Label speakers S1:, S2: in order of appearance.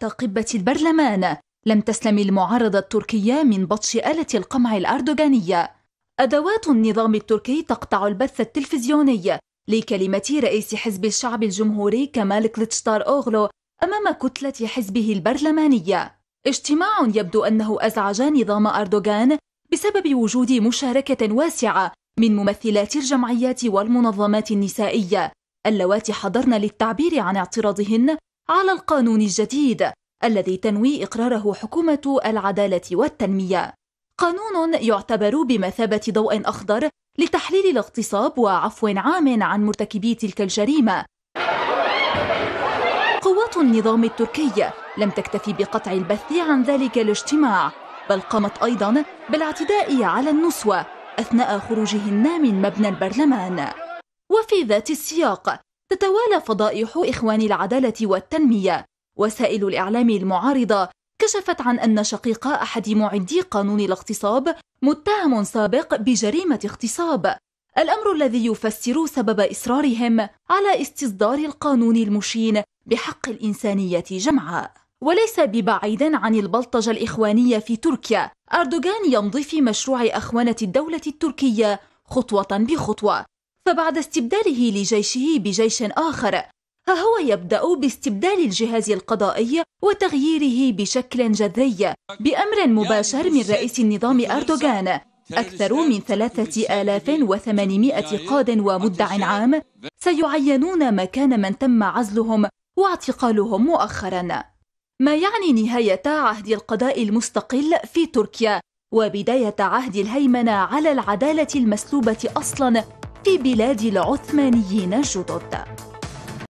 S1: تحت قبة البرلمان لم تسلم المعارضة التركية من بطش آلة القمع الأردوغانية أدوات النظام التركي تقطع البث التلفزيوني لكلمة رئيس حزب الشعب الجمهوري كمال كليتشتار أوغلو أمام كتلة حزبه البرلمانية اجتماع يبدو أنه أزعج نظام أردوغان بسبب وجود مشاركة واسعة من ممثلات الجمعيات والمنظمات النسائية اللواتي حضرن للتعبير عن اعتراضهن على القانون الجديد الذي تنوي إقراره حكومة العدالة والتنمية قانون يعتبر بمثابة ضوء أخضر لتحليل الاغتصاب وعفو عام عن مرتكبي تلك الجريمة قوات النظام التركي لم تكتفي بقطع البث عن ذلك الاجتماع بل قامت أيضا بالاعتداء على النسوة أثناء خروجهن من مبنى البرلمان وفي ذات السياق تتوالى فضائح إخوان العدالة والتنمية وسائل الإعلام المعارضة كشفت عن أن شقيق أحد معدي قانون الاغتصاب متهم سابق بجريمة اغتصاب الأمر الذي يفسر سبب إصرارهم على استصدار القانون المشين بحق الإنسانية جمعاء وليس ببعيد عن البلطجة الإخوانية في تركيا أردوغان يمضي في مشروع أخوانة الدولة التركية خطوة بخطوة فبعد استبداله لجيشه بجيش آخر ها هو يبدأ باستبدال الجهاز القضائي وتغييره بشكل جذري بأمر مباشر من رئيس النظام أردوغان أكثر من 3800 قاد ومدع عام سيعينون مكان من تم عزلهم واعتقالهم مؤخرا ما يعني نهاية عهد القضاء المستقل في تركيا وبداية عهد الهيمنة على العدالة المسلوبة أصلاً في بلاد العثمانيين الجدد